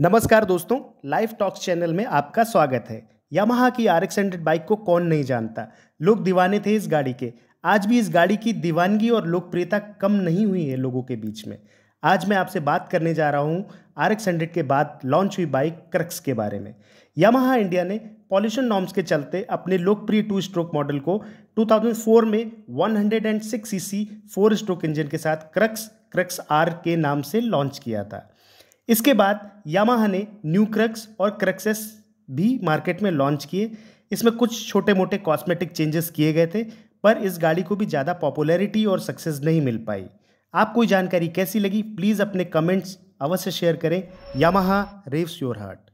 नमस्कार दोस्तों life talks channel में आपका स्वागत है यामाहा की आर एक्स हंड्रेड बाइक को कौन नहीं जानता लोग दीवाने थे इस गाड़ी के आज भी इस गाड़ी की दीवानगी और लोकप्रियता कम नहीं हुई है लोगों के बीच में आज मैं आपसे बात करने जा रहा हूँ आर एक्स हंड्रेड के बाद लॉन्च हुई बाइक क्रक्स के बारे में यामाहा इंडिया ने पॉल्यूशन नॉर्म्स के चलते अपने लोकप्रिय टू स्ट्रोक मॉडल को 2004 में 106 सीसी फोर स्ट्रोक इंजन के साथ क्रक्स क्रक्स आर के नाम से लॉन्च किया था इसके बाद यामाहा ने न्यू क्रक्स और क्रक्सेस भी मार्केट में लॉन्च किए इसमें कुछ छोटे मोटे कॉस्मेटिक चेंजेस किए गए थे पर इस गाड़ी को भी ज़्यादा पॉपुलैरिटी और सक्सेस नहीं मिल पाई आपको जानकारी कैसी लगी प्लीज़ अपने कमेंट्स अवश्य शेयर करें यामाहा रेव्स योर हार्ट